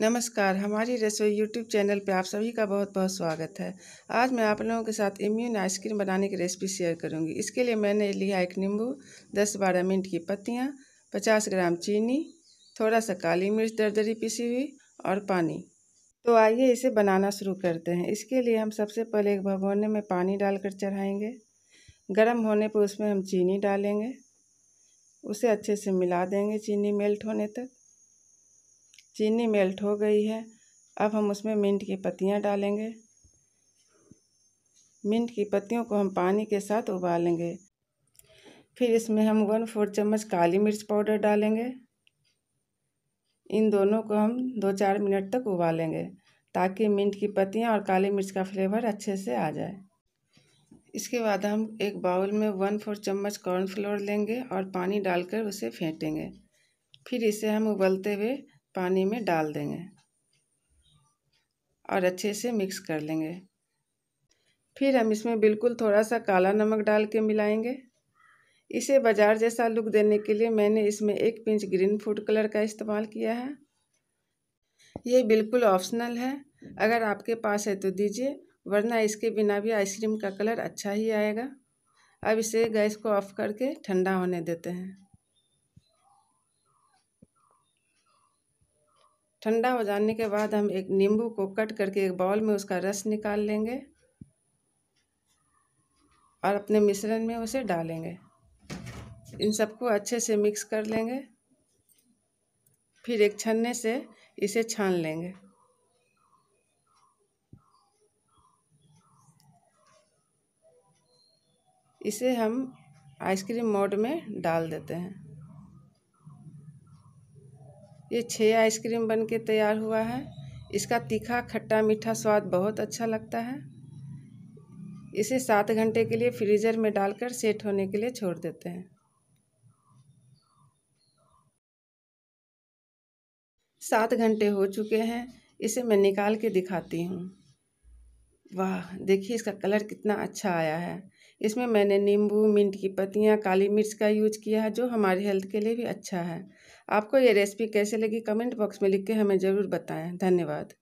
नमस्कार हमारी रसोई यूट्यूब चैनल पे आप सभी का बहुत बहुत स्वागत है आज मैं आप लोगों के साथ इम्यून आइसक्रीम बनाने की रेसिपी शेयर करूंगी इसके लिए मैंने लिया एक नींबू दस बारह मिनट की पत्तियाँ पचास ग्राम चीनी थोड़ा सा काली मिर्च दरदरी पिसी हुई और पानी तो आइए इसे बनाना शुरू करते हैं इसके लिए हम सबसे पहले एक भगोने में पानी डालकर चढ़ाएँगे गर्म होने पर उसमें हम चीनी डालेंगे उसे अच्छे से मिला देंगे चीनी मेल्ट होने तक चीनी मेल्ट हो गई है अब हम उसमें मिंट की पत्तियाँ डालेंगे मिंट की पत्तियों को हम पानी के साथ उबालेंगे फिर इसमें हम वन फोर चम्मच काली मिर्च पाउडर डालेंगे इन दोनों को हम दो चार मिनट तक उबालेंगे ताकि मिंट की पत्तियाँ और काली मिर्च का फ्लेवर अच्छे से आ जाए इसके बाद हम एक बाउल में वन फोर चम्मच कॉर्नफ्लोर लेंगे और पानी डालकर उसे फेंटेंगे फिर इसे हम उबलते हुए पानी में डाल देंगे और अच्छे से मिक्स कर लेंगे फिर हम इसमें बिल्कुल थोड़ा सा काला नमक डाल के मिलाएंगे इसे बाजार जैसा लुक देने के लिए मैंने इसमें एक पिंच ग्रीन फूड कलर का इस्तेमाल किया है ये बिल्कुल ऑप्शनल है अगर आपके पास है तो दीजिए वरना इसके बिना भी आइसक्रीम का कलर अच्छा ही आएगा अब इसे गैस को ऑफ करके ठंडा होने देते हैं ठंडा हो जाने के बाद हम एक नींबू को कट करके एक बाउल में उसका रस निकाल लेंगे और अपने मिश्रण में उसे डालेंगे इन सबको अच्छे से मिक्स कर लेंगे फिर एक छन्ने से इसे छान लेंगे इसे हम आइसक्रीम मोड में डाल देते हैं ये छः आइसक्रीम बन के तैयार हुआ है इसका तीखा खट्टा मीठा स्वाद बहुत अच्छा लगता है इसे सात घंटे के लिए फ्रीज़र में डालकर सेट होने के लिए छोड़ देते हैं सात घंटे हो चुके हैं इसे मैं निकाल के दिखाती हूँ वाह देखिए इसका कलर कितना अच्छा आया है इसमें मैंने नींबू मिंट की पत्तियाँ काली मिर्च का यूज़ किया है जो हमारे हेल्थ के लिए भी अच्छा है आपको ये रेसिपी कैसे लगी कमेंट बॉक्स में लिख के हमें ज़रूर बताएं धन्यवाद